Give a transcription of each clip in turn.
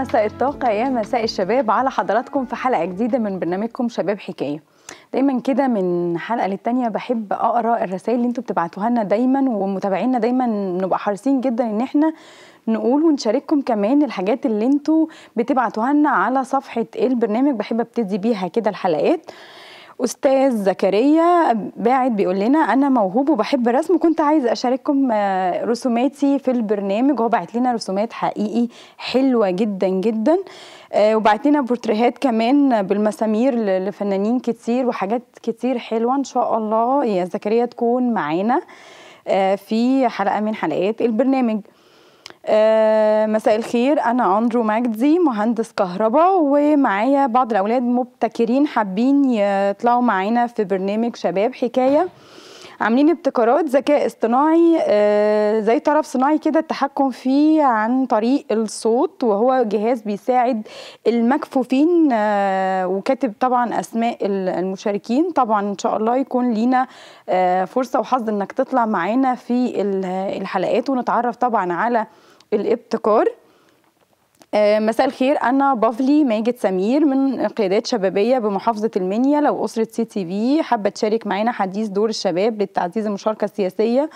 مساء الطاقة يا مساء الشباب على حضراتكم في حلقة جديدة من برنامجكم شباب حكاية دايما كده من حلقة للتانية بحب أقرأ الرسائل اللي انتوا بتبعتوها لنا دايما ومتابعينا دايما نبقى حريصين جدا ان احنا نقول ونشارككم كمان الحاجات اللي انتوا بتبعتوها لنا على صفحة البرنامج بحب ابتدي بيها كده الحلقات استاذ زكريا باعت بيقول لنا انا موهوب وبحب الرسم وكنت عايز اشارككم آه، رسوماتي في البرنامج هو بعت لنا رسومات حقيقي حلوه جدا جدا آه، وبعت لنا بورتريهات كمان بالمسامير لفنانين كتير وحاجات كتير حلوه ان شاء الله يا زكريا تكون معانا آه، في حلقه من حلقات البرنامج آه، مساء الخير انا اندرو مجدي مهندس كهرباء ومعايا بعض الاولاد مبتكرين حابين يطلعوا معانا في برنامج شباب حكايه عاملين ابتكارات ذكاء اصطناعي آه، زي طرف صناعي كده التحكم فيه عن طريق الصوت وهو جهاز بيساعد المكفوفين آه، وكاتب طبعا اسماء المشاركين طبعا ان شاء الله يكون لينا فرصه وحظ انك تطلع معانا في الحلقات ونتعرف طبعا على الابتكار آه، مساء الخير أنا بافلي ماجد سمير من قيادات شبابية بمحافظة المنيا لو أسرة سي تي في حابة تشارك معانا حديث دور الشباب للتعزيز المشاركة السياسية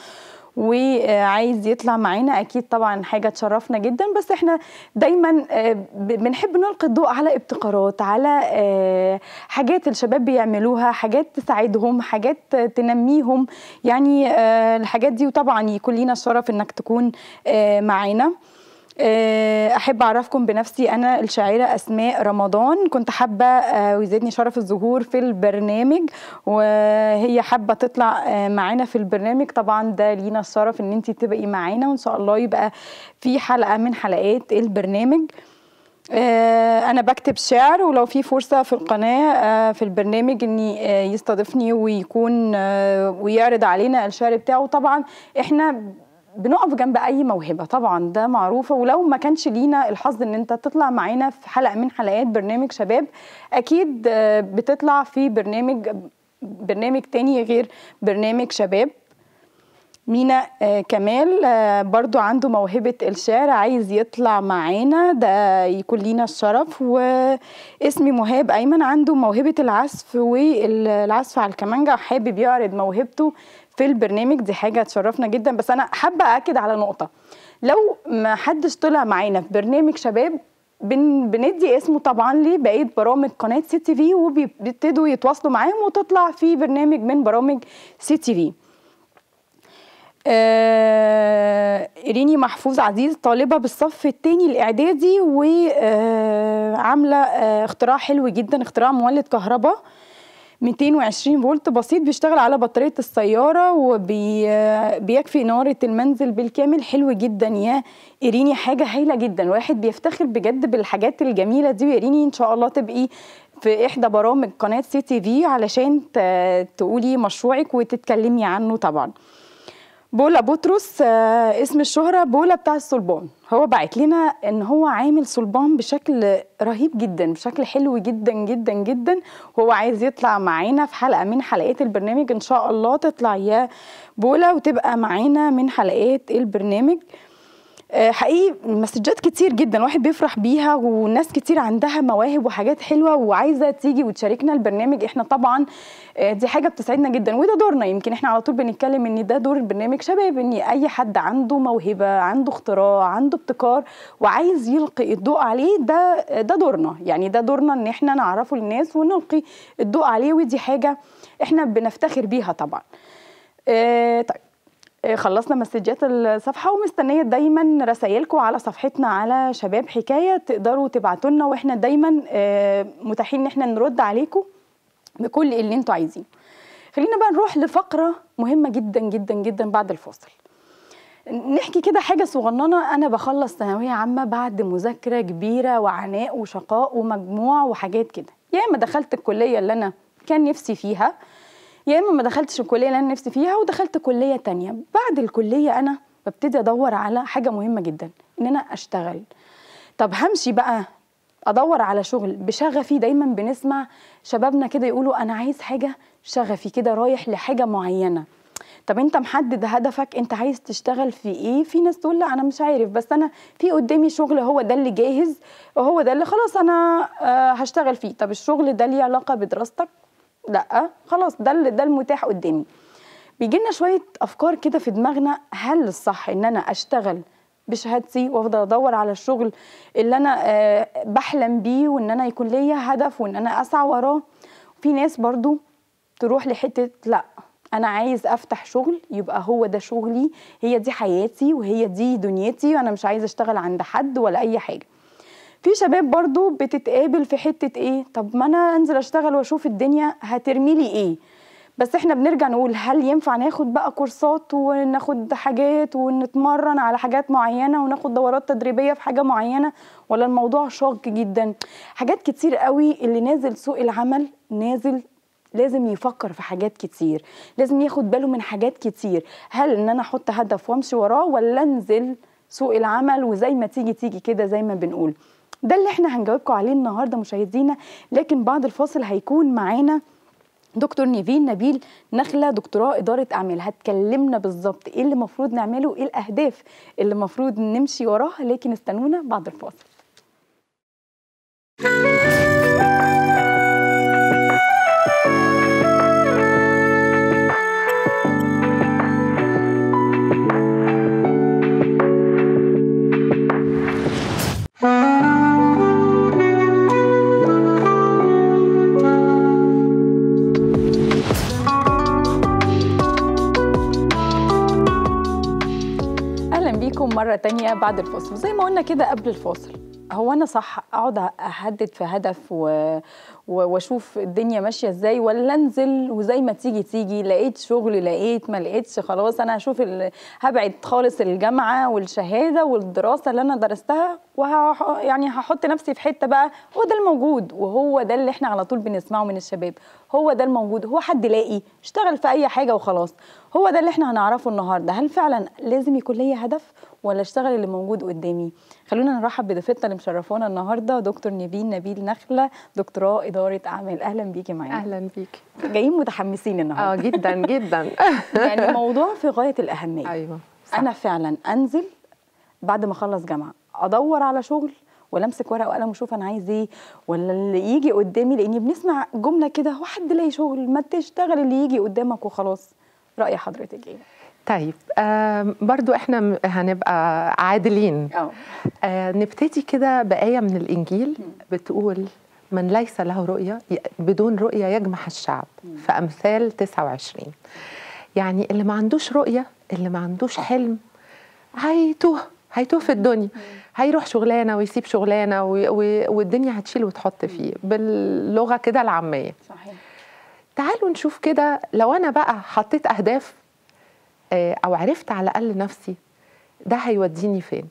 وعايز يطلع معانا اكيد طبعا حاجه تشرفنا جدا بس احنا دايما آه، بنحب نلقي الضوء على ابتكارات على آه، حاجات الشباب بيعملوها حاجات تساعدهم حاجات تنميهم يعني آه، الحاجات دي وطبعا يكون لينا الشرف انك تكون معانا آه، احب اعرفكم بنفسي انا الشاعره اسماء رمضان كنت حابه آه، ويزيدني شرف الظهور في البرنامج وهي حابه تطلع آه، معانا في البرنامج طبعا ده لينا الشرف ان انت تبقي معانا وان شاء الله يبقى في حلقه من حلقات البرنامج انا بكتب شعر ولو في فرصه في القناه في البرنامج ان يستضيفني ويكون ويعرض علينا الشعر بتاعه طبعا احنا بنقف جنب اي موهبه طبعا ده معروفه ولو ما كانش لينا الحظ ان انت تطلع معانا في حلقه من حلقات برنامج شباب اكيد آه، بتطلع في برنامج برنامج تاني غير برنامج شباب مينا آه، كمال آه، برضو عنده موهبة الشعر عايز يطلع معانا ده يكون لينا الشرف واسمي مهاب أيمن عنده موهبة العزف والعزف على الكمانجا حابب يعرض موهبته في البرنامج دي حاجه تشرفنا جدا بس انا حابه اكد على نقطه لو ما حدش طلع معانا في برنامج شباب بن بندي اسمه طبعا لبقيه برامج قناه سي تي في وبيبتدوا يتواصلوا معاهم وتطلع في برنامج من برامج سي تي في آه ريني محفوظ عزيز طالبة بالصف الثاني الإعدادي وعاملة آه آه اختراع حلو جدا اختراع مولد كهرباء آه 220 فولت بسيط بيشتغل على بطارية السيارة وبيكفي إنارة المنزل بالكامل حلو جدا يا إيريني حاجة هايلة جدا واحد بيفتخر بجد بالحاجات الجميلة دي ويريني إن شاء الله تبقي في إحدى برامج قناة سي تي في علشان تقولي مشروعك وتتكلمي عنه طبعاً بولا بطرس آه، اسم الشهرة بولا بتاع الصلبان هو بعت لنا ان هو عامل صلبان بشكل رهيب جدا بشكل حلو جدا جدا جدا وهو عايز يطلع معانا في حلقة من حلقات البرنامج ان شاء الله تطلع يا بولا وتبقى معانا من حلقات البرنامج آه، حقيقي مسجات كتير جدا واحد بيفرح بيها وناس كتير عندها مواهب وحاجات حلوه وعايزه تيجي وتشاركنا البرنامج احنا طبعا آه، دي حاجه بتسعدنا جدا وده دورنا يمكن احنا على طول بنتكلم ان ده دور البرنامج شباب ان اي حد عنده موهبه عنده اختراع عنده ابتكار وعايز يلقي الضوء عليه ده ده دورنا يعني ده دورنا ان احنا نعرفه للناس ونلقي الضوء عليه ودي حاجه احنا بنفتخر بيها طبعا آه طيب آه، خلصنا مسجات الصفحه ومستنيه دايما رسائلكم على صفحتنا على شباب حكايه تقدروا تبعتوا لنا واحنا دايما آه، متاحين ان احنا نرد عليكم بكل اللي انتوا عايزينه خلينا بقى نروح لفقره مهمه جدا جدا جدا بعد الفاصل نحكي كده حاجة صغننة أنا بخلص ثانوية عامة بعد مذاكرة كبيرة وعناء وشقاء ومجموع وحاجات كده يا إما دخلت الكلية اللي أنا كان نفسي فيها يا اما ما دخلتش الكليه اللي انا نفسي فيها ودخلت كليه تانية بعد الكليه انا ببتدي ادور على حاجه مهمه جدا ان انا اشتغل طب همشي بقى ادور على شغل بشغفي دايما بنسمع شبابنا كده يقولوا انا عايز حاجه شغفي كده رايح لحاجه معينه طب انت محدد هدفك انت عايز تشتغل في ايه في ناس تقول لا انا مش عارف بس انا في قدامي شغل هو ده اللي جاهز وهو ده اللي خلاص انا آه، هشتغل فيه طب الشغل ده ليه علاقه بدراستك لا خلاص ده ده المتاح قدامي بيجي لنا شويه افكار كده في دماغنا هل الصح ان انا اشتغل بشهادتي وافضل ادور على الشغل اللي انا آه، بحلم بيه وان انا يكون ليا هدف وان انا اسعى وراه في ناس برضو تروح لحته لا انا عايز افتح شغل يبقى هو ده شغلي هي دي حياتي وهي دي دنيتي وانا مش عايز اشتغل عند حد ولا اي حاجه في شباب برضو بتتقابل في حته ايه طب ما انا انزل اشتغل واشوف الدنيا هترمي لي ايه بس احنا بنرجع نقول هل ينفع ناخد بقى كورسات وناخد حاجات ونتمرن على حاجات معينه وناخد دورات تدريبيه في حاجه معينه ولا الموضوع شاق جدا حاجات كتير قوي اللي نازل سوق العمل نازل لازم يفكر في حاجات كتير لازم ياخد باله من حاجات كتير هل ان انا احط هدف وامشي وراه ولا انزل سوق العمل وزي ما تيجي تيجي كده زي ما بنقول ده اللي احنا هنجاوبكم عليه النهارده مشاهدينا لكن بعد الفاصل هيكون معانا دكتور نيفين نبيل نخله دكتوراه اداره اعمال هتكلمنا بالظبط ايه اللي المفروض نعمله ايه الاهداف اللي المفروض نمشي وراها لكن استنونا بعد الفاصل تانية بعد الفاصل زي ما قلنا كده قبل الفاصل هو انا صح اقعد احدد في هدف و... واشوف الدنيا ماشيه ازاي ولا انزل وزي ما تيجي تيجي لقيت شغل لقيت ما لقيتش خلاص انا هشوف ال... هبعد خالص الجامعه والشهاده والدراسه اللي انا درستها وه... يعني هحط نفسي في حته بقى هو ده الموجود وهو ده اللي احنا على طول بنسمعه من الشباب هو ده الموجود هو حد لاقي اشتغل في اي حاجه وخلاص هو ده اللي احنا هنعرفه النهارده هل فعلا لازم يكون ليا هدف ولا اشتغل اللي موجود قدامي خلونا نرحب بضيفتنا اللي مشرفانا النهارده دكتور نبيل نبيل نخله دكتوراه اداره اعمال اهلا بيكي معانا اهلا بيكي جايين متحمسين النهارده اه جدا جدا يعني موضوع في غايه الاهميه ايوه صح. انا فعلا انزل بعد ما اخلص جامعه ادور على شغل ولا امسك ورقه وقلم واشوف انا عايز ايه ولا اللي يجي قدامي لاني بنسمع جمله كده هو حد لاقي شغل ما تشتغل اللي يجي قدامك وخلاص راي حضرتك ايه طيب آه برضو احنا هنبقى عادلين آه نبتدي كده بآية من الإنجيل بتقول من ليس له رؤية بدون رؤية يجمح الشعب في أمثال 29 يعني اللي ما عندوش رؤية اللي ما عندوش حلم هيتوه هيتوه في الدنيا هيروح شغلانة ويسيب شغلانة والدنيا هتشيل وتحط فيه باللغة كده العامية صحيح تعالوا نشوف كده لو أنا بقى حطيت أهداف آه، او عرفت على الاقل نفسي ده هيوديني فين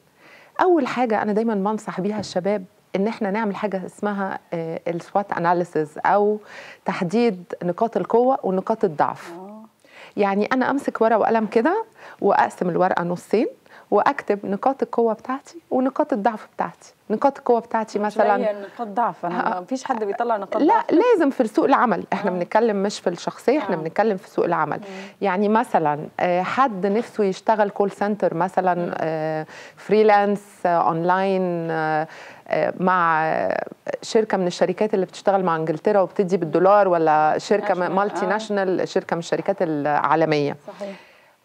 اول حاجه انا دايما بنصح بيها الشباب ان احنا نعمل حاجه اسمها آه، السوات اناليسز او تحديد نقاط القوه ونقاط الضعف آه. يعني انا امسك ورقه وقلم كده واقسم الورقه نصين واكتب نقاط القوه بتاعتي ونقاط الضعف بتاعتي نقاط القوه بتاعتي مثلا هي نقاط ضعف انا ما فيش حد بيطلع نقاط لا ضعف. لازم في سوق العمل احنا آه. بنتكلم مش في الشخصيه احنا آه. بنتكلم في سوق العمل يعني مثلا آه، حد نفسه يشتغل كول سنتر مثلا فريلانس اونلاين مع شركه من الشركات اللي بتشتغل مع انجلترا وبتدي بالدولار ولا شركه مالتي ناشونال شركه من الشركات العالميه صحيح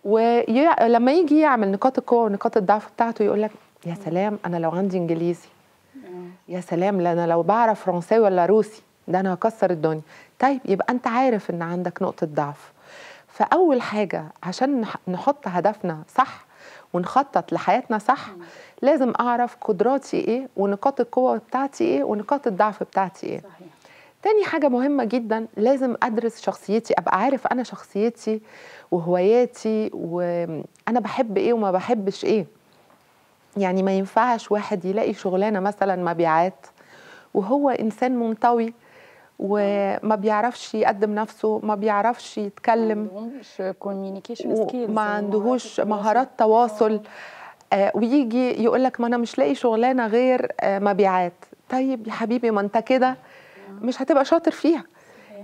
ولما يجي يعمل نقاط القوه ونقاط الضعف بتاعته يقول لك يا سلام انا لو عندي انجليزي آه. يا سلام انا لو بعرف فرنساوي ولا روسي ده انا هكسر الدنيا طيب يبقى انت عارف ان عندك نقطه ضعف فاول حاجه عشان نحط هدفنا صح ونخطط لحياتنا صح لازم اعرف قدراتي ايه ونقاط القوه بتاعتي ايه ونقاط الضعف بتاعتي ايه صحيح. تاني حاجة مهمة جدا لازم أدرس شخصيتي أبقى عارف أنا شخصيتي وهواياتي وأنا بحب إيه وما بحبش إيه يعني ما ينفعش واحد يلاقي شغلانة مثلا مبيعات وهو إنسان منطوي وما بيعرفش يقدم نفسه ما بيعرفش يتكلم ما كوميونيكيشن سكيلز ما عندهوش مهارات تواصل آه. آه، ويجي يقول لك ما انا مش لاقي شغلانه غير آه، مبيعات طيب يا حبيبي ما انت كده آه. مش هتبقى شاطر فيها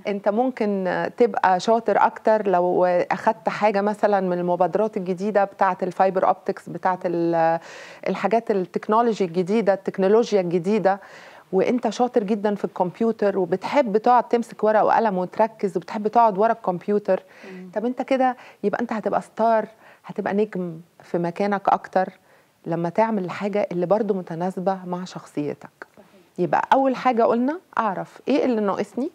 انت ممكن تبقى شاطر اكتر لو اخدت حاجه مثلا من المبادرات الجديده بتاعه الفايبر اوبتكس بتاعه الحاجات التكنولوجي الجديده التكنولوجيا الجديده وانت شاطر جدا في الكمبيوتر وبتحب تقعد تمسك ورقه وقلم وتركز وبتحب تقعد ورا الكمبيوتر مم. طب انت كده يبقى انت هتبقى ستار هتبقى نجم في مكانك اكتر لما تعمل الحاجه اللي برضو متناسبه مع شخصيتك يبقى اول حاجه قلنا اعرف ايه اللي ناقصني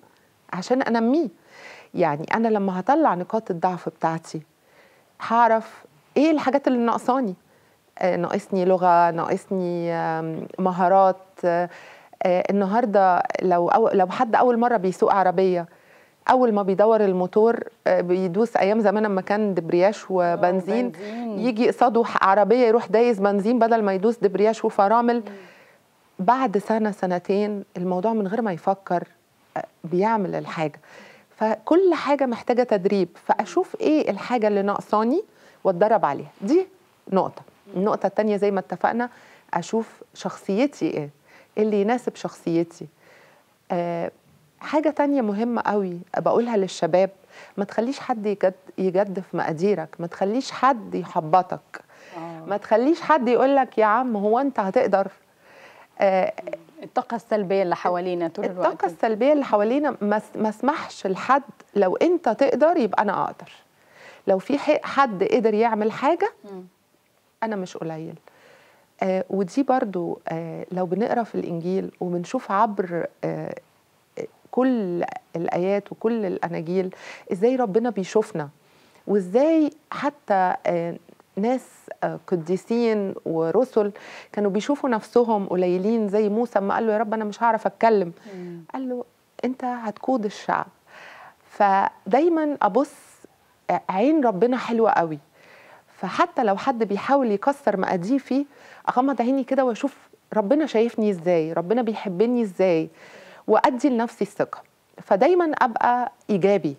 عشان انميه يعني انا لما هطلع نقاط الضعف بتاعتي هعرف ايه الحاجات اللي ناقصاني آه، ناقصني لغه ناقصني مهارات آه، آه، النهارده لو أو لو حد اول مره بيسوق عربيه اول ما بيدور الموتور بيدوس ايام زمان لما كان دبرياش وبنزين بنزين. يجي قصاده عربيه يروح دايس بنزين بدل ما يدوس دبرياش وفرامل مم. بعد سنة سنتين الموضوع من غير ما يفكر آه، بيعمل الحاجة فكل حاجة محتاجة تدريب فأشوف إيه الحاجة اللي ناقصاني واتدرب عليها دي نقطة النقطة التانية زي ما اتفقنا أشوف شخصيتي إيه, إيه اللي يناسب شخصيتي آه حاجة تانية مهمة قوي بقولها للشباب ما تخليش حد يجد, يجد في مقاديرك ما تخليش حد يحبطك آه. ما تخليش حد يقولك يا عم هو أنت هتقدر آه، الطاقة السلبية اللي حوالينا طول الطاقة الوقت الطاقة السلبية اللي حوالينا ما اسمحش لحد لو أنت تقدر يبقى أنا أقدر لو في حد قدر يعمل حاجة أنا مش قليل آه ودي برضو آه لو بنقرا في الإنجيل وبنشوف عبر آه كل الآيات وكل الأناجيل إزاي ربنا بيشوفنا وإزاي حتى آه ناس آه، قديسين ورسل كانوا بيشوفوا نفسهم قليلين زي موسى ما قال له يا رب انا مش هعرف اتكلم قال له انت هتقود الشعب فدايما ابص آه، عين ربنا حلوه قوي فحتى لو حد بيحاول يكسر مقاديفي اغمض عيني كده واشوف ربنا شايفني ازاي ربنا بيحبني ازاي وادي لنفسي الثقه فدايما ابقى ايجابي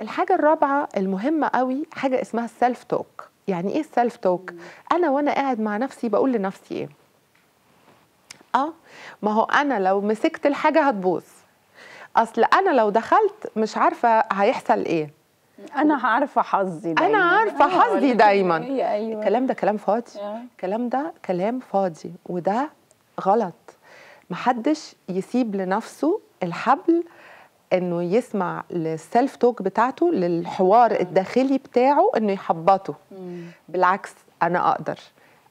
الحاجه الرابعه المهمه قوي حاجه اسمها السيلف توك يعني ايه السيلف توك انا وانا قاعد مع نفسي بقول لنفسي ايه اه ما هو انا لو مسكت الحاجه هتبوظ اصل انا لو دخلت مش عارفه هيحصل ايه انا عارفه حظي دايما انا عارفه أيوة، حظي أيوة، دايما أيوة،, أيوة. الكلام ده كلام فاضي الكلام ده كلام فاضي وده غلط محدش يسيب لنفسه الحبل انه يسمع للسيلف توك بتاعته للحوار الداخلي بتاعه انه يحبطه بالعكس انا اقدر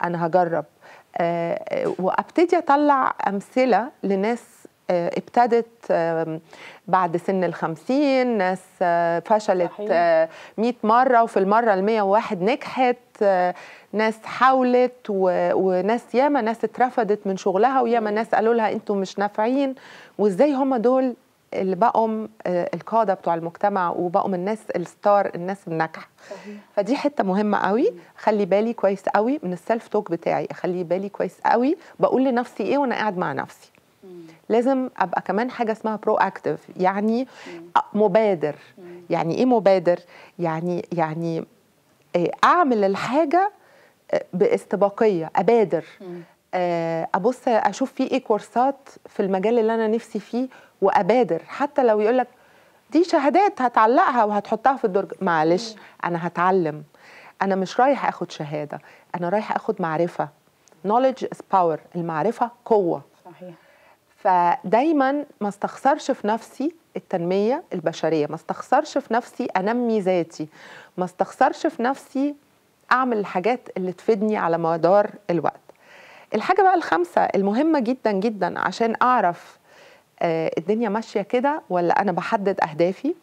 انا هجرب آه، آه، وابتدي اطلع امثله لناس آه، ابتدت بعد سن الخمسين ناس فشلت مئة مرة وفي المرة المية وواحد نجحت ناس حاولت وناس ياما ناس اترفضت من شغلها وياما ناس قالوا لها انتم مش نافعين وازاي هم دول اللي بقوا آه، القاده بتوع المجتمع وبقوا الناس الستار الناس الناجحه فدي حته مهمه قوي خلي بالي كويس قوي من السيلف توك بتاعي اخلي بالي كويس قوي بقول لنفسي ايه وانا قاعد مع نفسي لازم ابقى كمان حاجه اسمها برو اكتف يعني مبادر يعني ايه مبادر يعني يعني آه، اعمل الحاجه آه، باستباقيه ابادر آه، ابص اشوف في ايه كورسات في المجال اللي انا نفسي فيه وابادر حتى لو يقول لك دي شهادات هتعلقها وهتحطها في الدرج معلش انا هتعلم انا مش رايح اخد شهاده انا رايح اخد معرفه نوليدج از باور المعرفه قوه صحيح فدايما ما استخسرش في نفسي التنميه البشريه ما استخسرش في نفسي انمي ذاتي ما استخسرش في نفسي اعمل الحاجات اللي تفيدني على مدار الوقت الحاجه بقى الخامسه المهمه جدا جدا عشان اعرف آه، الدنيا ماشيه كده ولا انا بحدد اهدافي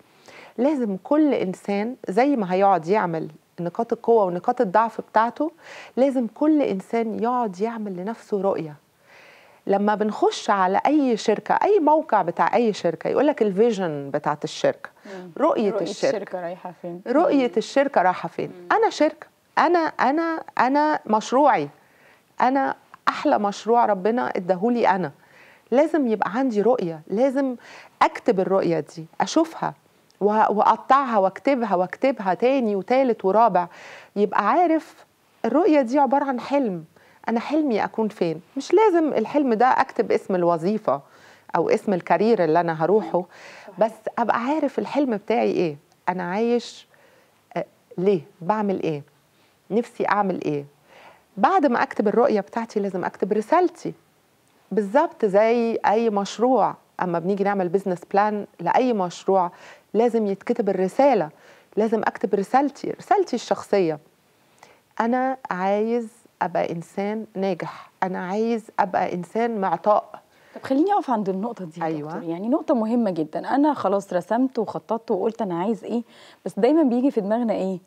لازم كل انسان زي ما هيقعد يعمل نقاط القوه ونقاط الضعف بتاعته لازم كل انسان يقعد يعمل لنفسه رؤيه لما بنخش على اي شركه اي موقع بتاع اي شركه يقول لك الفيجن بتاعت الشركه رؤيه, رؤية الشركه, الشركة رايحه فين رؤيه الشركه رايحه فين انا شركه انا انا انا مشروعي انا احلى مشروع ربنا اداهولي انا لازم يبقى عندي رؤيه لازم اكتب الرؤيه دي اشوفها واقطعها واكتبها واكتبها تاني وتالت ورابع يبقى عارف الرؤيه دي عباره عن حلم انا حلمي اكون فين مش لازم الحلم ده اكتب اسم الوظيفه او اسم الكارير اللي انا هروحه بس ابقى عارف الحلم بتاعي ايه انا عايش آه، ليه بعمل ايه نفسي اعمل ايه بعد ما اكتب الرؤيه بتاعتي لازم اكتب رسالتي بالظبط زي اي مشروع اما بنيجي نعمل بزنس بلان لاي مشروع لازم يتكتب الرساله لازم اكتب رسالتي رسالتي الشخصيه انا عايز ابقى انسان ناجح انا عايز ابقى انسان معطاء طب خليني اقف عند النقطه دي أيوة. دكتور يعني نقطه مهمه جدا انا خلاص رسمت وخططت وقلت انا عايز ايه بس دايما بيجي في دماغنا ايه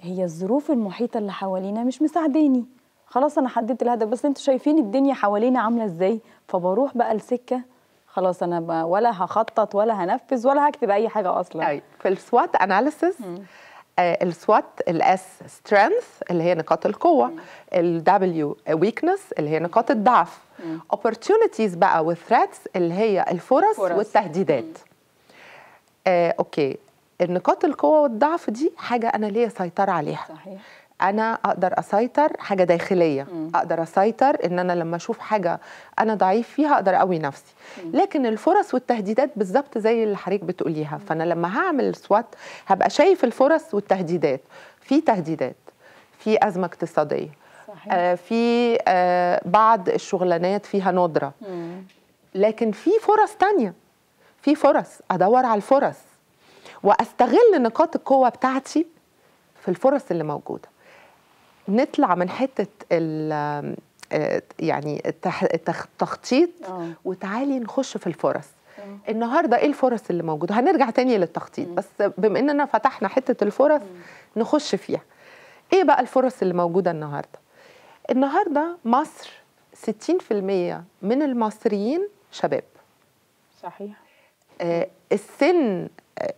هي الظروف المحيطه اللي حوالينا مش مساعداني خلاص انا حددت الهدف بس انتوا شايفين الدنيا حوالينا عامله ازاي فبروح بقى لسكه خلاص انا ولا هخطط ولا هنفذ ولا هكتب اي حاجه اصلا أي. طيب، في السوات اناليسيس آه، السوات الاس سترينث اللي هي نقاط القوه الدبليو ويكنس اللي هي نقاط الضعف اوبورتونيتيز بقى وثريتس اللي هي الفرص فرص. والتهديدات آه اوكي النقاط القوه والضعف دي حاجه انا ليا سيطره عليها صحيح انا اقدر اسيطر حاجه داخليه اقدر اسيطر ان انا لما اشوف حاجه انا ضعيف فيها اقدر اقوي نفسي لكن الفرص والتهديدات بالظبط زي اللي حضرتك بتقوليها فانا لما هعمل سوات هبقى شايف الفرص والتهديدات في تهديدات في ازمه اقتصاديه صحيح. آه في آه بعض الشغلانات فيها ندره لكن في فرص تانية في فرص ادور على الفرص واستغل نقاط القوه بتاعتي في الفرص اللي موجوده نطلع من حته ال آه، يعني التخطيط آه. وتعالي نخش في الفرص آه. النهارده ايه الفرص اللي موجوده هنرجع تاني للتخطيط بس بما اننا فتحنا حته الفرص نخش فيها ايه بقى الفرص اللي موجوده النهارده النهارده مصر 60% من المصريين شباب صحيح آه السن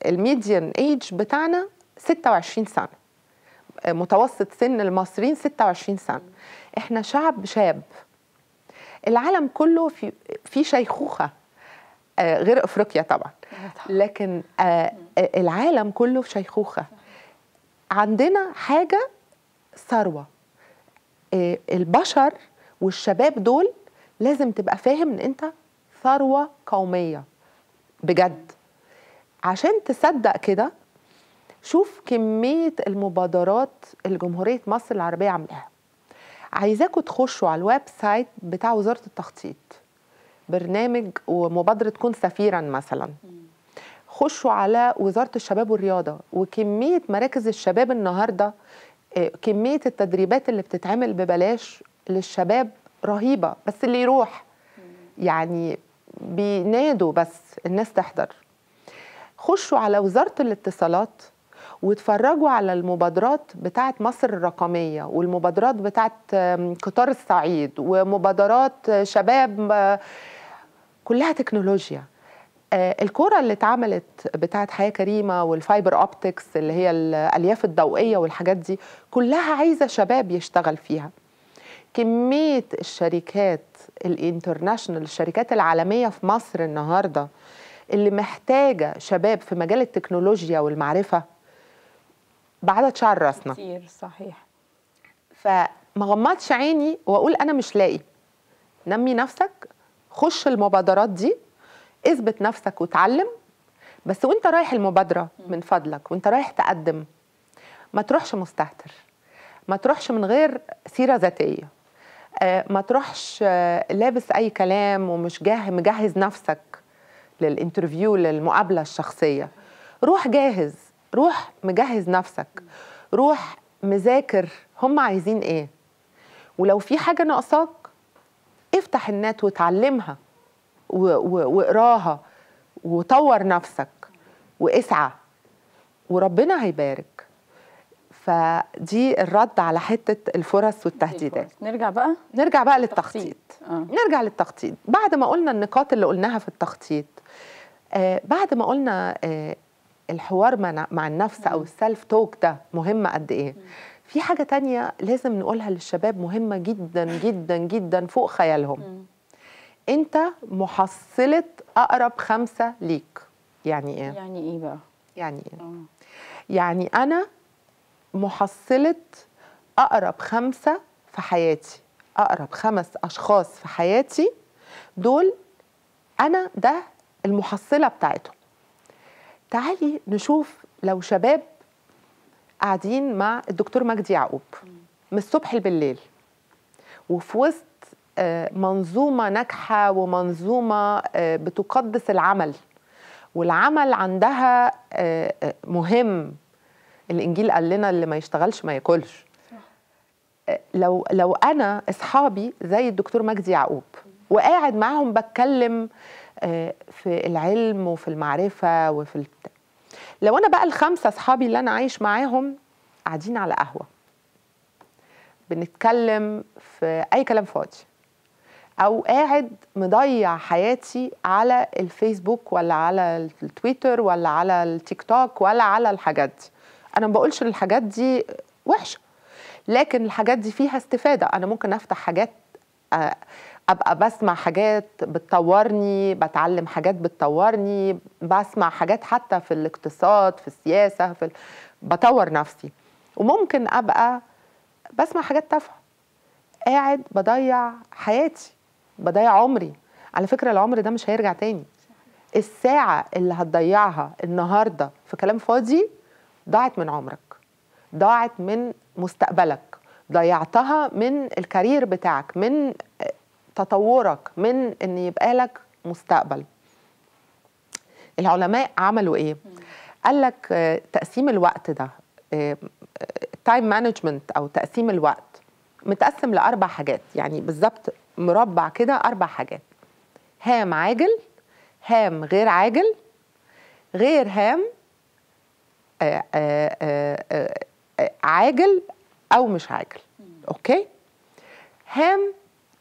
الميديان ايج بتاعنا 26 سنه متوسط سن المصريين 26 سنه احنا شعب شاب العالم كله في في شيخوخه آه، غير افريقيا طبعا لكن آه، آه، العالم كله في شيخوخه عندنا حاجه ثروه البشر والشباب دول لازم تبقى فاهم ان انت ثروه قوميه بجد عشان تصدق كده شوف كمية المبادرات اللي جمهورية مصر العربية عاملاها عايزاكم تخشوا على الويب سايت بتاع وزارة التخطيط برنامج ومبادرة كن سفيرا مثلا خشوا على وزارة الشباب والرياضة وكمية مراكز الشباب النهاردة آه، كمية التدريبات اللي بتتعمل ببلاش للشباب رهيبة بس اللي يروح يعني بينادوا بس الناس تحضر خشوا على وزارة الاتصالات واتفرجوا على المبادرات بتاعه مصر الرقميه والمبادرات بتاعه قطار الصعيد ومبادرات شباب كلها تكنولوجيا آه، الكرة اللي اتعملت بتاعة حياة كريمة والفايبر أوبتكس اللي هي الألياف الضوئية والحاجات دي كلها عايزة شباب يشتغل فيها كمية الشركات الانترناشنال الشركات العالمية في مصر النهاردة اللي محتاجة شباب في مجال التكنولوجيا والمعرفة بعدد شعر راسنا كتير صحيح فما غمضش عيني واقول انا مش لاقي نمي نفسك خش المبادرات دي اثبت نفسك وتعلم بس وانت رايح المبادره من فضلك وانت رايح تقدم ما تروحش مستهتر ما تروحش من غير سيره ذاتيه آه، ما تروحش آه، لابس اي كلام ومش جاهز مجهز نفسك للانترفيو للمقابله الشخصيه روح جاهز روح مجهز نفسك روح مذاكر هم عايزين ايه ولو في حاجه ناقصاك افتح النت وتعلمها واقراها وطور نفسك واسعى وربنا هيبارك فدي الرد على حته الفرص والتهديدات نرجع بقى نرجع بقى للتخطيط آه. نرجع للتخطيط بعد ما قلنا النقاط اللي قلناها في التخطيط آه بعد ما قلنا آه الحوار مع النفس او السلف توك ده مهم قد ايه في حاجه تانية لازم نقولها للشباب مهمه جدا جدا جدا فوق خيالهم انت محصله اقرب خمسه ليك يعني ايه يعني ايه بقى يعني ايه آه. يعني انا محصله اقرب خمسه في حياتي اقرب خمس اشخاص في حياتي دول انا ده المحصله بتاعتهم تعالي نشوف لو شباب قاعدين مع الدكتور مجدي يعقوب من الصبح بالليل وفي وسط آه، منظومة ناجحة ومنظومة آه، بتقدس العمل والعمل عندها آه، مهم الإنجيل قال لنا اللي ما يشتغلش ما ياكلش لو لو أنا أصحابي زي الدكتور مجدي يعقوب وقاعد معاهم بتكلم آه، في العلم وفي المعرفه وفي البتاع لو انا بقى الخمسه اصحابي اللي انا عايش معاهم قاعدين على قهوه بنتكلم في اي كلام فاضي او قاعد مضيع حياتي على الفيسبوك ولا على التويتر ولا على التيك توك ولا على الحاجات دي انا ما بقولش الحاجات دي وحشه لكن الحاجات دي فيها استفاده انا ممكن افتح حاجات آه، ابقى بسمع حاجات بتطورني بتعلم حاجات بتطورني بسمع حاجات حتى في الاقتصاد في السياسه في ال... بطور نفسي وممكن ابقى بسمع حاجات تافهه قاعد بضيع حياتي بضيع عمري على فكره العمر ده مش هيرجع تاني الساعه اللي هتضيعها النهارده في كلام فاضي ضاعت من عمرك ضاعت من مستقبلك ضيعتها من الكارير بتاعك من تطورك من ان يبقى لك مستقبل العلماء عملوا ايه قال لك آه، تقسيم الوقت ده تايم آه، مانجمنت او تقسيم الوقت متقسم لاربع حاجات يعني بالظبط مربع كده اربع حاجات هام عاجل هام غير عاجل غير هام آه، عاجل او مش عاجل اوكي هام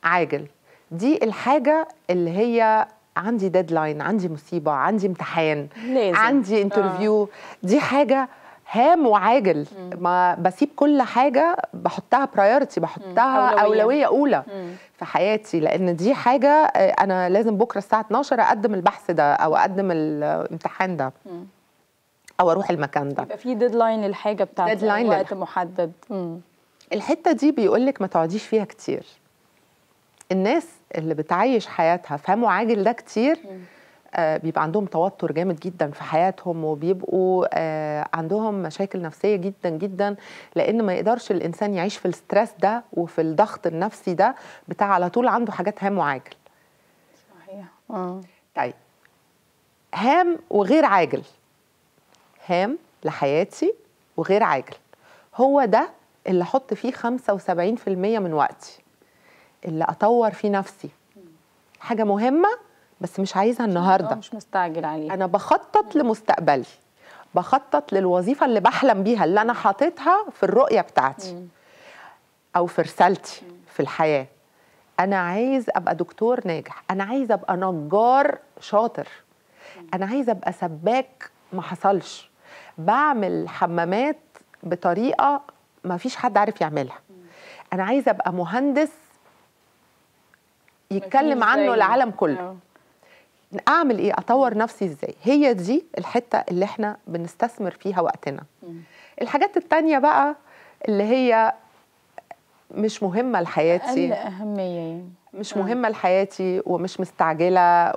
عاجل دي الحاجه اللي هي عندي ديدلاين عندي مصيبه عندي امتحان لازم. عندي انترفيو آه. دي حاجه هام وعاجل ما بسيب كل حاجه بحطها برايورتي بحطها اولويه اولى مم. في حياتي لان دي حاجه آه، انا لازم بكره الساعه 12 اقدم البحث ده او اقدم الامتحان ده مم. او اروح المكان ده يبقى في ديدلاين للحاجه بتاعتك ديدلاين وقت محدد مم. الحته دي بيقول لك ما تقعديش فيها كتير الناس اللي بتعيش حياتها فهموا وعاجل ده كتير آه، بيبقى عندهم توتر جامد جدا في حياتهم وبيبقوا آه، عندهم مشاكل نفسيه جدا جدا لان ما يقدرش الانسان يعيش في الستريس ده وفي الضغط النفسي ده بتاع على طول عنده حاجات هام وعاجل صحيح اه طيب هام وغير عاجل هام لحياتي وغير عاجل هو ده اللي احط فيه 75% من وقتي اللي اطور فيه نفسي حاجه مهمه بس مش عايزها النهارده آه، مش مستعجل عليها انا بخطط لمستقبلي بخطط للوظيفه اللي بحلم بيها اللي انا حاططها في الرؤيه بتاعتي او في رسالتي في الحياه انا عايز ابقى دكتور ناجح انا عايز ابقى نجار شاطر انا عايز ابقى سباك ما حصلش بعمل حمامات بطريقه ما فيش حد عارف يعملها انا عايز ابقى مهندس يتكلم عنه العالم كله آه. اعمل ايه اطور نفسي ازاي هي دي الحته اللي احنا بنستثمر فيها وقتنا الحاجات التانية بقى اللي هي مش مهمه لحياتي اقل اهميه يعني مش مهمه لحياتي ومش مستعجله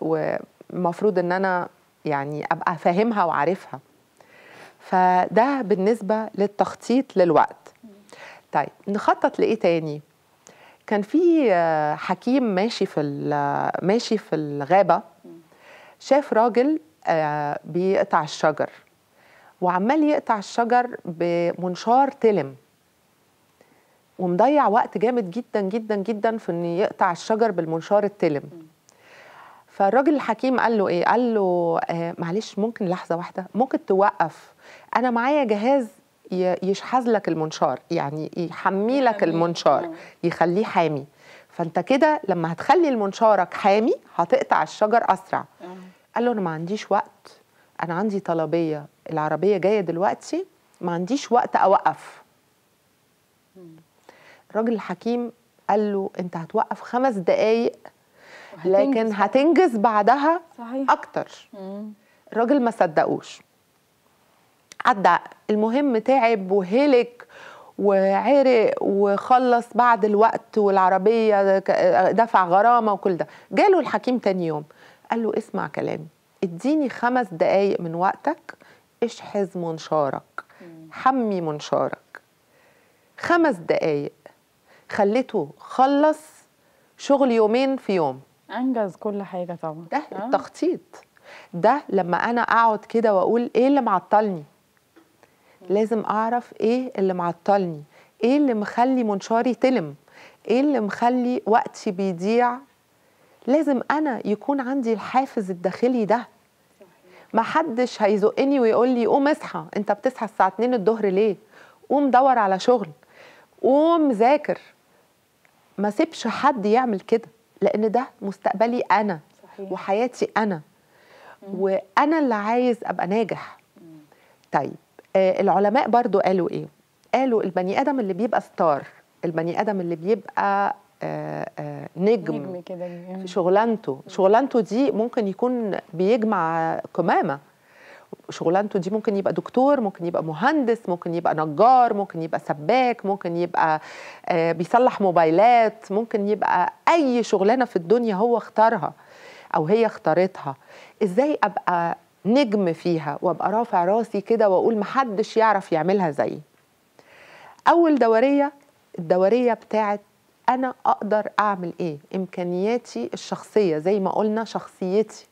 ومفروض ان انا يعني ابقى فاهمها وعارفها فده بالنسبه للتخطيط للوقت طيب نخطط لايه تاني كان في آه، حكيم ماشي في آه، ماشي في الغابه شاف راجل آه، بيقطع الشجر وعمال يقطع الشجر بمنشار تلم ومضيع وقت جامد جدا جدا جدا في انه يقطع الشجر بالمنشار التلم فالراجل الحكيم قال له ايه قال له معلش ممكن لحظه واحده ممكن توقف انا معايا جهاز يشحذ لك المنشار يعني يحمي لك المنشار يخليه حامي فانت كده لما هتخلي المنشارك حامي هتقطع الشجر اسرع آه. قال له انا ما عنديش وقت انا عندي طلبيه العربيه جايه دلوقتي ما عنديش وقت اوقف الراجل الحكيم قال له انت هتوقف خمس دقايق لكن هتنجز بعدها اكتر الراجل ما صدقوش عدى المهم تعب وهلك وعرق وخلص بعد الوقت والعربية دفع غرامة وكل ده جاله الحكيم تاني يوم قال له اسمع كلامي اديني خمس دقايق من وقتك اشحذ منشارك حمي منشارك خمس دقايق خليته خلص شغل يومين في يوم انجز كل حاجه طبعا ده آه. التخطيط ده لما انا اقعد كده واقول ايه اللي معطلني لازم اعرف ايه اللي معطلني ايه اللي مخلي منشاري تلم ايه اللي مخلي وقتي بيضيع لازم انا يكون عندي الحافز الداخلي ده ما حدش هيزقني ويقول لي قوم اصحى انت بتصحى الساعه 2 الظهر ليه قوم دور على شغل قوم ذاكر ما سيبش حد يعمل كده لان ده مستقبلي انا صحيح. وحياتي انا وانا اللي عايز ابقى ناجح طيب آه، العلماء برضو قالوا ايه قالوا البني ادم اللي بيبقى ستار البني ادم اللي بيبقى آه، آه، نجم, نجم كده يعني. في شغلانته شغلانته دي ممكن يكون بيجمع قمامه شغلانته دي ممكن يبقى دكتور ممكن يبقى مهندس ممكن يبقى نجار ممكن يبقى سباك ممكن يبقى بيصلح موبايلات ممكن يبقى اي شغلانه في الدنيا هو اختارها او هي اختارتها ازاي ابقى نجم فيها وابقى رافع راسي كده واقول محدش يعرف يعملها زيي اول دوريه الدوريه بتاعت انا اقدر اعمل ايه امكانياتي الشخصيه زي ما قلنا شخصيتي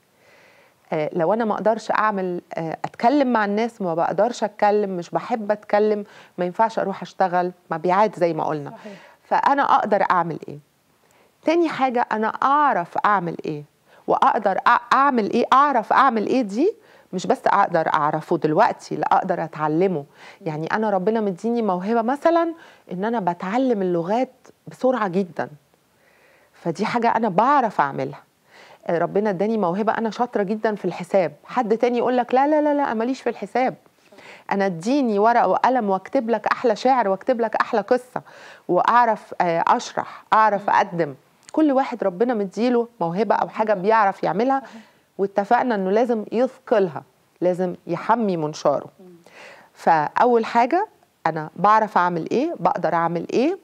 آه لو انا ما اقدرش اعمل آه اتكلم مع الناس ما بقدرش اتكلم مش بحب اتكلم ما ينفعش اروح اشتغل مبيعات زي ما قلنا صحيح. فانا اقدر اعمل ايه تاني حاجه انا اعرف اعمل ايه واقدر اعمل ايه اعرف اعمل ايه دي مش بس اقدر اعرفه دلوقتي لا اقدر اتعلمه يعني انا ربنا مديني موهبه مثلا ان انا بتعلم اللغات بسرعه جدا فدي حاجه انا بعرف اعملها آه، ربنا اداني موهبه انا شاطره جدا في الحساب حد تاني يقول لك لا لا لا لا ماليش في الحساب انا اديني ورقه وقلم واكتب لك احلى شعر واكتب لك احلى قصه واعرف آه، اشرح اعرف اقدم كل واحد ربنا مديله موهبه او حاجه بيعرف يعملها واتفقنا انه لازم يثقلها لازم يحمي منشاره فاول حاجه انا بعرف اعمل ايه بقدر اعمل ايه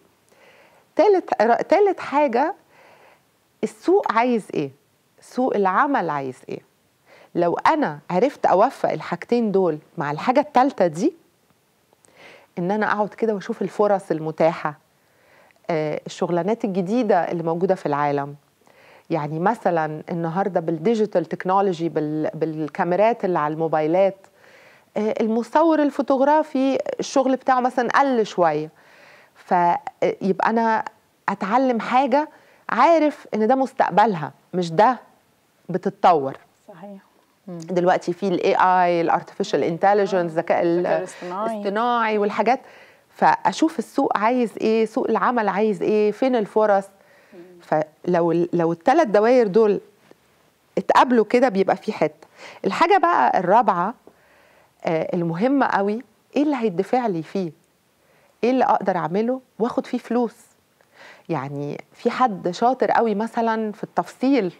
تالت تالت حاجه السوق عايز ايه سوق العمل عايز ايه لو انا عرفت اوفق الحاجتين دول مع الحاجه التالته دي ان انا اقعد كده واشوف الفرص المتاحه آه، الشغلانات الجديدة اللي موجودة في العالم يعني مثلا النهارده بالديجيتال تكنولوجي بالكاميرات اللي على الموبايلات آه، المصور الفوتوغرافي الشغل بتاعه مثلا قل شويه فيبقى آه، انا اتعلم حاجه عارف ان ده مستقبلها مش ده بتتطور صحيح دلوقتي في الاي اي الارتفيشال انتليجنس الذكاء الاصطناعي والحاجات فاشوف السوق عايز ايه سوق العمل عايز ايه فين الفرص فلو لو الثلاث دوائر دول اتقابلوا كده بيبقى في حته الحاجه بقى الرابعه آه، المهمه قوي ايه اللي هيدفع لي فيه ايه اللي اقدر اعمله واخد فيه فلوس يعني في حد شاطر قوي مثلا في التفصيل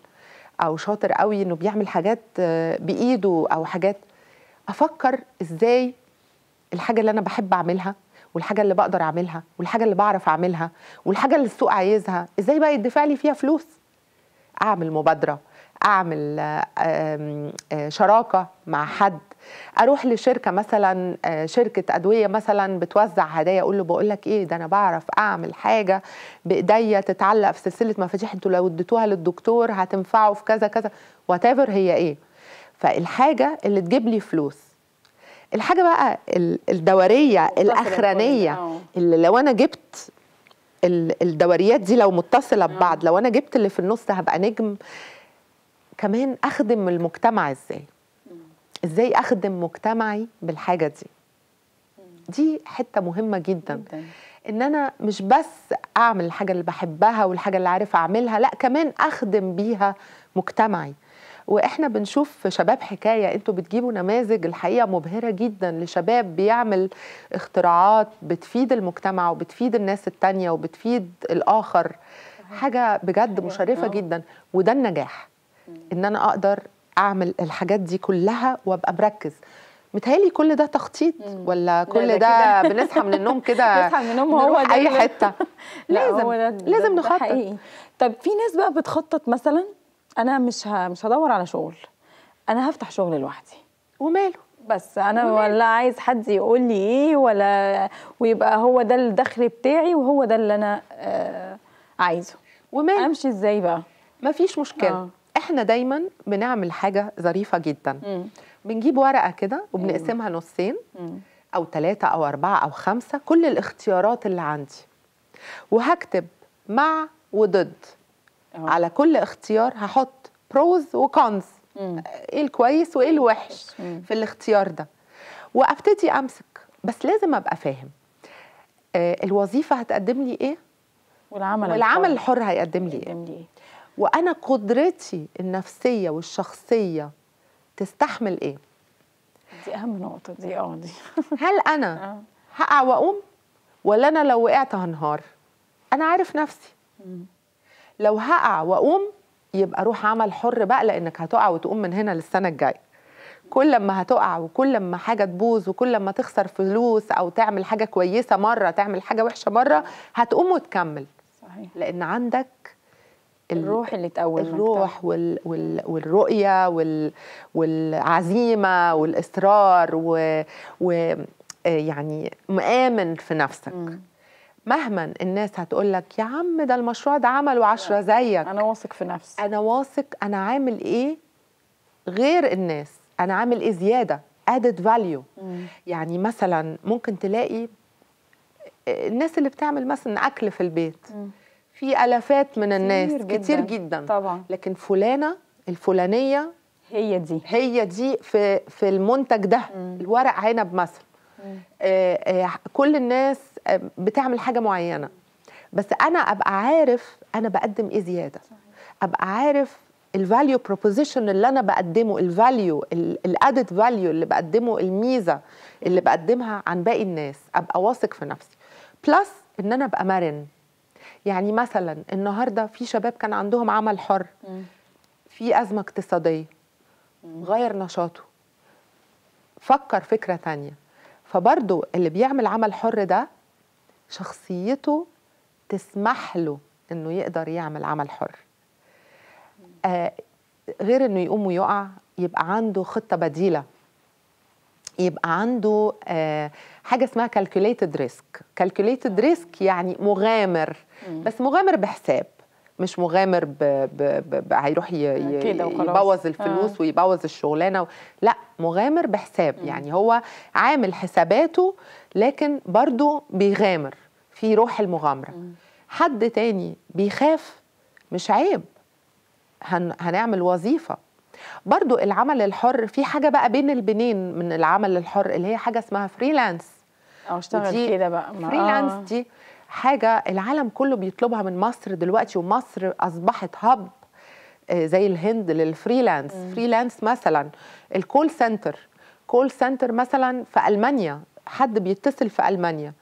او شاطر قوي انه بيعمل حاجات آه، بايده او حاجات افكر ازاي الحاجه اللي انا بحب اعملها والحاجه اللي بقدر اعملها والحاجه اللي بعرف اعملها والحاجه اللي السوق عايزها ازاي بقى يدفع لي فيها فلوس اعمل مبادره اعمل آه، شراكه مع حد اروح لشركه مثلا آه، شركه ادويه مثلا بتوزع هدايا اقول له بقول لك ايه ده انا بعرف اعمل حاجه بايديا تتعلق في سلسله مفاتيح انتوا لو اديتوها للدكتور هتنفعه في كذا كذا واتيفر هي ايه فالحاجه اللي تجيب لي فلوس الحاجه بقى الدوريه الاخرانيه اه. اللي لو انا جبت الدوريات دي لو متصله اه. ببعض لو انا جبت اللي في النص هبقى نجم كمان اخدم المجتمع ازاي ازاي اخدم مجتمعي بالحاجه دي دي حته مهمه جدا, جداً. ان انا مش بس اعمل الحاجه اللي بحبها والحاجه اللي عارف اعملها لا كمان اخدم بيها مجتمعي واحنا بنشوف شباب حكايه انتوا بتجيبوا نماذج الحقيقه مبهره جدا لشباب بيعمل اختراعات بتفيد المجتمع وبتفيد الناس التانيه وبتفيد الاخر حاجه بجد مشرفه آه. جدا وده النجاح ان انا اقدر اعمل الحاجات دي كلها وابقى مركز متهيألي كل ده تخطيط ولا كل ده بنصحى من النوم كده بنصحى من النوم هو ده اي حته لازم لازم نخطط حقيقي طب في ناس بقى بتخطط مثلا انا مش ه... مش هدور على شغل انا هفتح شغل لوحدي وماله بس انا وماله؟ ولا عايز حد يقول لي ايه ولا ويبقى هو ده الدخل بتاعي وهو ده اللي انا آه عايزه وماله امشي ازاي بقى مفيش مشكله آه. احنا دايما بنعمل حاجه ظريفه جدا م. بنجيب ورقه كده وبنقسمها نصين م. او ثلاثه او اربعه او خمسه كل الاختيارات اللي عندي وهكتب مع وضد أوه. على كل اختيار هحط بروز وكونز ايه الكويس وايه الوحش مم. في الاختيار ده وابتدي امسك بس لازم ابقى فاهم آه الوظيفه هتقدم لي ايه والعمل والعمل الحر إيه؟ هيقدم لي ايه, وانا قدرتي النفسيه والشخصيه تستحمل ايه دي اهم نقطه دي اه دي هل انا آه. هقع واقوم ولا انا لو وقعت هنهار انا عارف نفسي مم. لو هقع واقوم يبقى روح عمل حر بقى لانك هتقع وتقوم من هنا للسنه الجايه كل ما هتقع وكل ما حاجه تبوظ وكل ما تخسر فلوس او تعمل حاجه كويسه مره تعمل حاجه وحشه مره هتقوم وتكمل صحيح لان عندك الروح اللي تقوم الروح وال وال والرؤيه وال والعزيمه والاصرار ويعني و... يعني مآمن في نفسك م. مهما الناس هتقول لك يا عم ده المشروع ده عمله 10 زيك انا واثق في نفسي انا واثق انا عامل ايه غير الناس انا عامل ايه زياده ادد فاليو يعني مثلا ممكن تلاقي آه، الناس اللي بتعمل مثلا اكل في البيت مم. في الافات من الناس كتير, كتير جدا. جدا طبعا لكن فلانه الفلانيه هي دي هي دي في في المنتج ده مم. الورق عنب مثلا آه آه كل الناس بتعمل حاجه معينه بس انا ابقى عارف انا بقدم ايه زياده ابقى عارف الفاليو بروبوزيشن اللي انا بقدمه الفاليو الادد فاليو اللي بقدمه الميزه اللي بقدمها عن باقي الناس ابقى واثق في نفسي بلس ان انا ابقى مرن يعني مثلا النهارده في شباب كان عندهم عمل حر في ازمه اقتصاديه غير نشاطه فكر فكره تانية فبرضه اللي بيعمل عمل حر ده شخصيته تسمح له انه يقدر يعمل عمل حر آه غير انه يقوم ويقع يبقى عنده خطه بديله يبقى عنده آه حاجه اسمها calculated risk calculated ريسك يعني مغامر بس مغامر بحساب مش مغامر ب... ب... ب... هيروح ي... آه، يبوظ آه. الفلوس آه. ويبوظ الشغلانه و... لا مغامر بحساب م. يعني هو عامل حساباته لكن برضه بيغامر في روح المغامره م. حد تاني بيخاف مش عيب هن... هنعمل وظيفه برضو العمل الحر في حاجه بقى بين البنين من العمل الحر اللي هي حاجه اسمها فريلانس اه اشتغل كده بقى فريلانس آه. دي حاجه العالم كله بيطلبها من مصر دلوقتي ومصر اصبحت هب آه، زي الهند للفريلانس فريلانس مثلا الكول سنتر كول سنتر مثلا في المانيا حد بيتصل في المانيا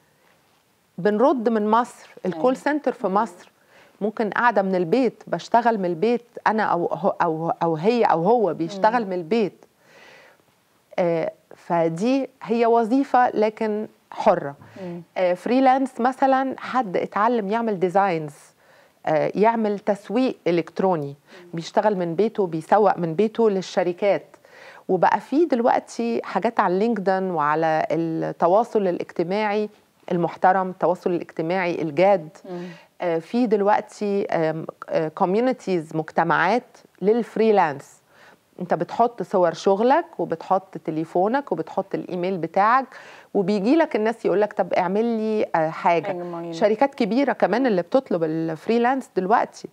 بنرد من مصر الكول أيوة. سنتر في مصر ممكن قاعده من البيت بشتغل من البيت انا او او او هي او هو بيشتغل من البيت آه، فدي هي وظيفه لكن حره آه فريلانس مثلا حد اتعلم يعمل ديزاينز آه يعمل تسويق الكتروني بيشتغل من بيته بيسوق من بيته للشركات وبقى في دلوقتي حاجات على لينكدن وعلى التواصل الاجتماعي المحترم التواصل الاجتماعي الجاد آه في دلوقتي كوميونيتيز آه، مجتمعات للفريلانس انت بتحط صور شغلك وبتحط تليفونك وبتحط الايميل بتاعك وبيجي لك الناس يقول لك طب اعمل لي آه، حاجه شركات كبيره كمان اللي بتطلب الفريلانس دلوقتي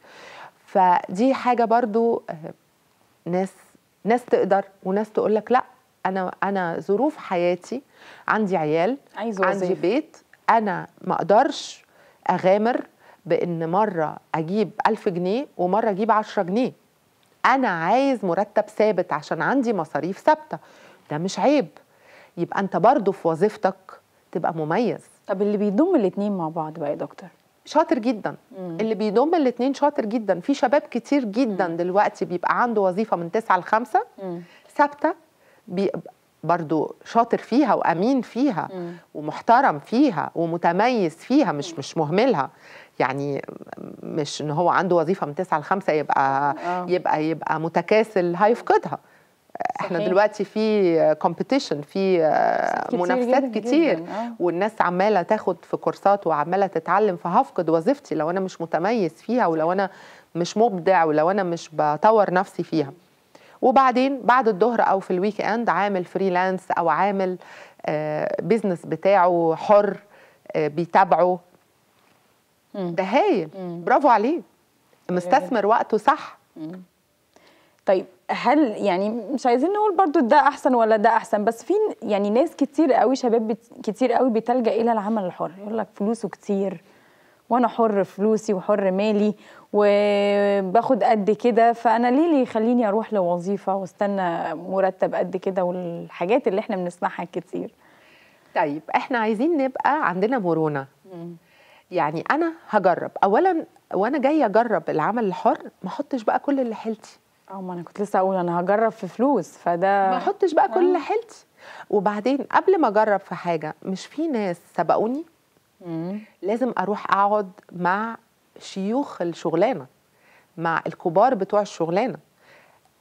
فدي حاجه برضو آه، ناس ناس تقدر وناس تقول لك لا انا انا ظروف حياتي عندي عيال عايز وزيف. عندي بيت انا ما اقدرش اغامر بان مره اجيب ألف جنيه ومره اجيب 10 جنيه انا عايز مرتب ثابت عشان عندي مصاريف ثابته ده مش عيب يبقى انت برضه في وظيفتك تبقى مميز طب اللي بيضم الاثنين مع بعض بقى يا دكتور شاطر جدا مم. اللي بيضم الاثنين شاطر جدا في شباب كتير جدا مم. دلوقتي بيبقى عنده وظيفه من 9 ل 5 ثابته برضو شاطر فيها وامين فيها مم. ومحترم فيها ومتميز فيها مش مم. مش مهملها يعني مش ان هو عنده وظيفه من 9 ل 5 يبقى آه. يبقى يبقى متكاسل هيفقدها احنا دلوقتي في كومبيتيشن في منافسات كتير, كتير جداً. آه. والناس عماله تاخد في كورسات وعماله تتعلم فهفقد وظيفتي لو انا مش متميز فيها ولو انا مش مبدع ولو انا مش بطور نفسي فيها وبعدين بعد الظهر او في الويك اند عامل فريلانس او عامل بيزنس آه، بتاعه حر آه، بيتابعه ده هايل برافو عليه مستثمر وقته صح طيب هل يعني مش عايزين نقول برضو ده احسن ولا ده احسن بس في يعني ناس كتير قوي شباب كتير قوي بتلجا الى العمل الحر يقول لك فلوسه كتير وانا حر فلوسي وحر مالي وباخد قد كده فانا ليه اللي يخليني اروح لوظيفه واستنى مرتب قد كده والحاجات اللي احنا بنسمعها كتير طيب احنا عايزين نبقى عندنا مرونه يعني انا هجرب اولا وانا جايه اجرب العمل الحر ما احطش بقى كل اللي حيلتي اه ما انا كنت لسه اقول انا هجرب في فلوس فده ما احطش بقى كل اللي آه. حيلتي وبعدين قبل ما اجرب في حاجه مش في ناس سبقوني لازم اروح اقعد مع شيوخ الشغلانه مع الكبار بتوع الشغلانه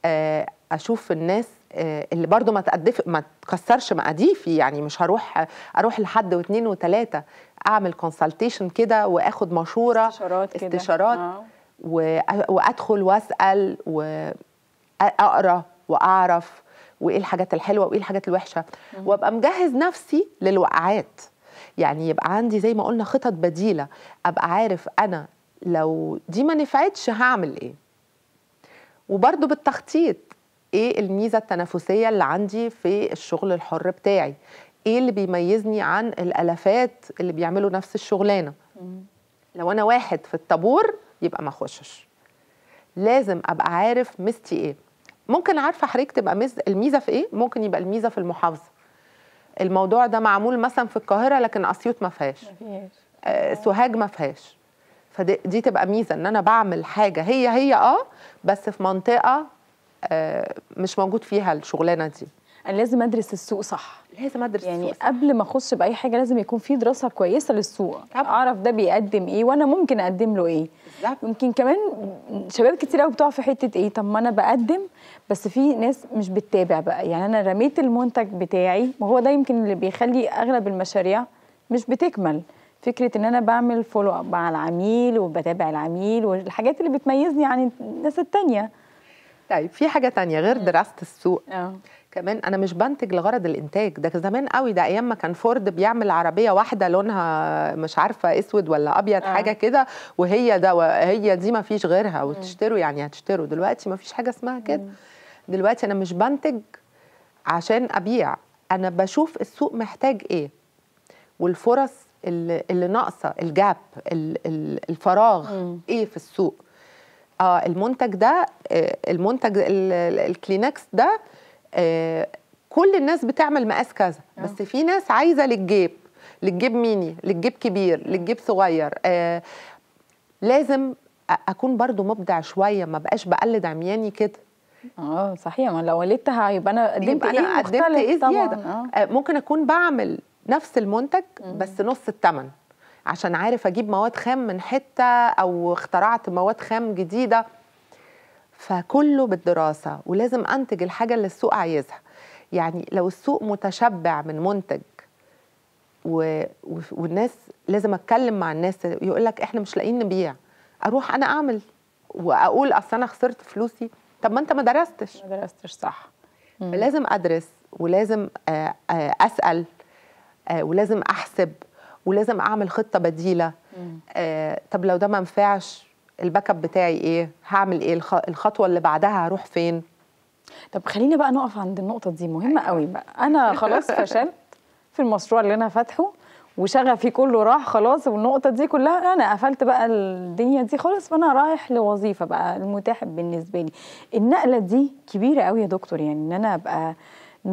آه، اشوف الناس آه، اللي برضو ما تقدف ما تكسرش مقاديفي يعني مش هروح اروح لحد واثنين وثلاثه اعمل كونسلتيشن كده واخد مشوره استشارات كده استشارات آه. وادخل واسال واقرا واعرف وايه الحاجات الحلوه وايه الحاجات الوحشه وابقى مجهز نفسي للوقعات يعني يبقى عندي زي ما قلنا خطط بديله ابقى عارف انا لو دي ما نفعتش هعمل ايه وبرده بالتخطيط ايه الميزه التنافسيه اللي عندي في الشغل الحر بتاعي ايه اللي بيميزني عن الالافات اللي بيعملوا نفس الشغلانه لو انا واحد في الطابور يبقى ما اخشش لازم ابقى عارف ميزتي ايه ممكن عارفه حضرتك تبقى ميز الميزه في ايه ممكن يبقى الميزه في المحافظه الموضوع ده معمول مثلا في القاهره لكن اسيوط ما فيهاش آه،, آه سوهاج ما فيهاش فدي دي تبقى ميزه ان انا بعمل حاجه هي هي اه بس في منطقه آه مش موجود فيها الشغلانه دي انا لازم ادرس السوق صح لازم ادرس يعني السوق صح. قبل ما اخش باي حاجه لازم يكون في دراسه كويسه للسوق طبعا. اعرف ده بيقدم ايه وانا ممكن اقدم له ايه بالزبط. يمكن كمان شباب كتير قوي بتقع في حته ايه طب ما انا بقدم بس في ناس مش بتتابع بقى يعني انا رميت المنتج بتاعي وهو ده يمكن اللي بيخلي اغلب المشاريع مش بتكمل فكره ان انا بعمل فولو اب مع العميل وبتابع العميل والحاجات اللي بتميزني عن الناس التانيه طيب في حاجه تانية غير دراسه السوق أه. كمان انا مش بنتج لغرض الانتاج ده زمان قوي ده ايام ما كان فورد بيعمل عربيه واحده لونها مش عارفه اسود ولا ابيض آه. حاجه كده وهي ده هي دي ما فيش غيرها وتشتروا يعني هتشتروا دلوقتي ما فيش حاجه اسمها كده دلوقتي انا مش بنتج عشان ابيع انا بشوف السوق محتاج ايه والفرص اللي, اللي ناقصه الجاب الفراغ م. ايه في السوق اه المنتج ده آه، المنتج الكلينكس ده آه، كل الناس بتعمل مقاس كذا آه. بس في ناس عايزه للجيب للجيب ميني للجيب كبير للجيب صغير آه، لازم اكون برضو مبدع شويه ما بقاش بقلد عمياني كده اه صحيح ما لو قلدتها يبقى انا قدمت ايه انا قدمت ايه زياده آه. ممكن اكون بعمل نفس المنتج بس نص الثمن عشان عارف اجيب مواد خام من حته او اخترعت مواد خام جديده فكله بالدراسة ولازم أنتج الحاجة اللي السوق عايزها يعني لو السوق متشبع من منتج و... والناس لازم اتكلم مع الناس يقول لك احنا مش لاقيين نبيع اروح انا اعمل واقول اصل انا خسرت فلوسي طب ما انت ما درستش ما درستش صح مم. لازم ادرس ولازم آه، آه، اسال آه، ولازم احسب ولازم اعمل خطه بديله مم. طب لو ده ما نفعش الباك اب بتاعي ايه هعمل ايه الخطوه اللي بعدها هروح فين طب خلينا بقى نقف عند النقطه دي مهمه أيوة. قوي بقى انا خلاص فشلت في المشروع اللي انا فاتحه وشغفي كله راح خلاص والنقطة دي كلها أنا قفلت بقى الدنيا دي خالص فأنا رايح لوظيفة بقى المتاح بالنسبة لي النقلة دي كبيرة قوي يا دكتور يعني إن أنا أبقى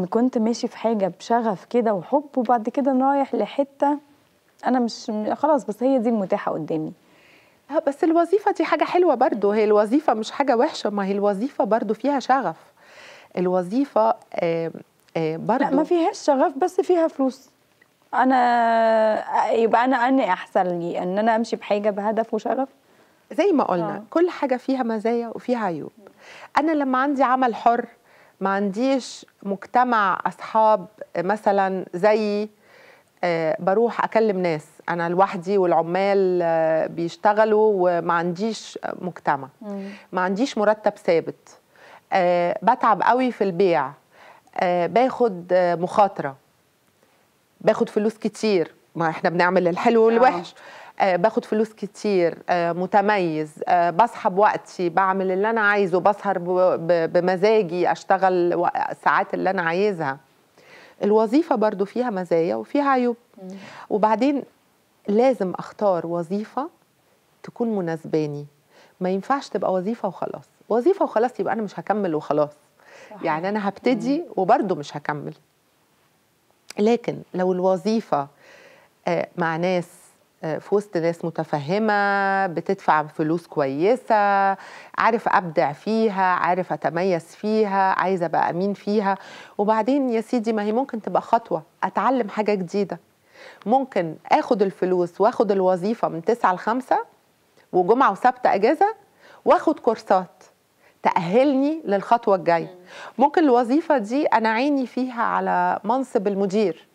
كنت ماشي في حاجة بشغف كده وحب وبعد كده رايح لحتة أنا مش خلاص بس هي دي المتاحة قدامي آه، بس الوظيفة دي حاجة حلوة برضو هي الوظيفة مش حاجة وحشة ما هي الوظيفة برضو فيها شغف الوظيفة آه، برضو لا ما فيهاش شغف بس فيها فلوس انا يبقى انا اني احسن لي ان انا امشي بحاجه بهدف وشغف زي ما قلنا أوه. كل حاجه فيها مزايا وفيها عيوب انا لما عندي عمل حر ما عنديش مجتمع اصحاب مثلا زي آه، بروح اكلم ناس انا لوحدي والعمال آه، بيشتغلوا وما عنديش مجتمع ما عنديش مرتب ثابت آه، بتعب قوي في البيع آه، باخد مخاطره باخد فلوس كتير ما احنا بنعمل الحلو والوحش باخد فلوس كتير متميز بسحب وقتي بعمل اللي انا عايزه بسهر بمزاجي اشتغل الساعات اللي انا عايزها الوظيفه برضو فيها مزايا وفيها عيوب وبعدين لازم اختار وظيفه تكون مناسباني ما ينفعش تبقى وظيفه وخلاص وظيفه وخلاص يبقى انا مش هكمل وخلاص صحيح. يعني انا هبتدي وبرده مش هكمل لكن لو الوظيفه آه، مع ناس آه، في وسط ناس متفهمه بتدفع فلوس كويسه عارف ابدع فيها عارف اتميز فيها عايزه ابقى امين فيها وبعدين يا سيدي ما هي ممكن تبقى خطوه اتعلم حاجه جديده ممكن اخد الفلوس واخد الوظيفه من 9 ل 5 وجمعه وسبت اجازه واخد كورسات تاهلني للخطوه الجايه ممكن الوظيفه دي انا عيني فيها على منصب المدير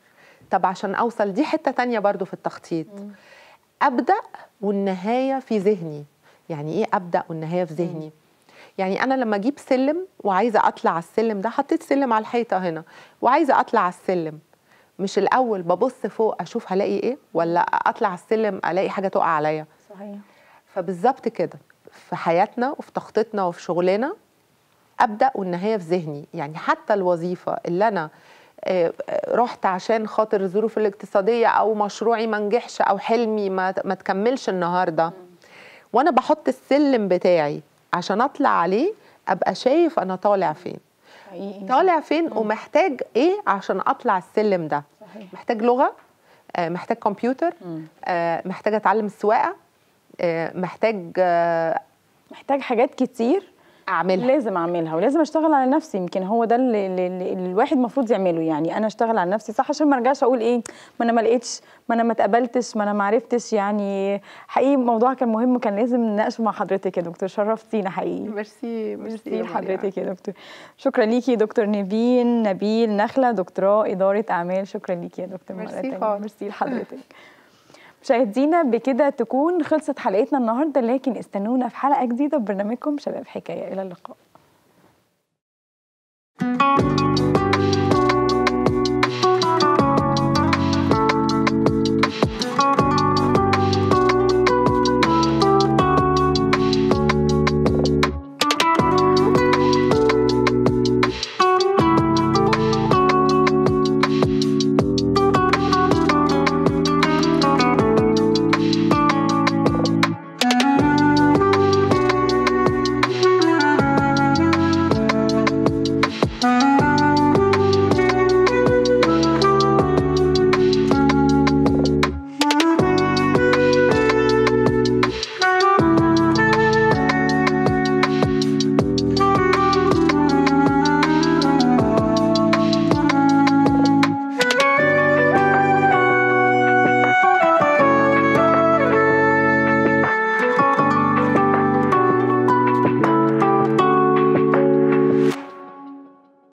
طب عشان اوصل دي حته تانية برضو في التخطيط ابدا والنهايه في ذهني يعني ايه ابدا والنهايه في ذهني يعني انا لما اجيب سلم وعايزه اطلع على السلم ده حطيت سلم على الحيطه هنا وعايزه اطلع على السلم مش الاول ببص فوق اشوف هلاقي ايه ولا اطلع السلم الاقي حاجه تقع عليا صحيح فبالظبط كده في حياتنا وفي تخطيطنا وفي شغلنا ابدا والنهايه في ذهني يعني حتى الوظيفه اللي انا آه، آه، رحت عشان خاطر الظروف الاقتصاديه او مشروعي ما نجحش او حلمي ما, ما تكملش النهارده وانا بحط السلم بتاعي عشان اطلع عليه ابقى شايف انا طالع فين طالع فين ومحتاج ايه عشان اطلع السلم ده محتاج لغه آه، محتاج كمبيوتر آه، محتاج اتعلم السواقه آه، محتاج محتاج حاجات كتير اعملها لازم اعملها ولازم اشتغل على نفسي يمكن هو ده اللي, اللي الواحد المفروض يعمله يعني انا اشتغل على نفسي صح عشان ما ارجعش اقول ايه ما انا ما لقيتش ما انا ما اتقبلتش ما انا ما عرفتش يعني حقيقي الموضوع كان مهم وكان لازم نناقشه مع حضرتك يا دكتور شرفتينا حقيقي ميرسي ميرسي يعني. لحضرتك يا دكتور شكرا ليكي دكتور نبيل نبيل نخله دكتوراه اداره اعمال شكرا ليكي يا دكتور ميرسي ميرسي لحضرتك مشاهدينا بكده تكون خلصت حلقتنا النهارده لكن استنونا في حلقه جديده ببرنامجكم شباب حكايه الى اللقاء.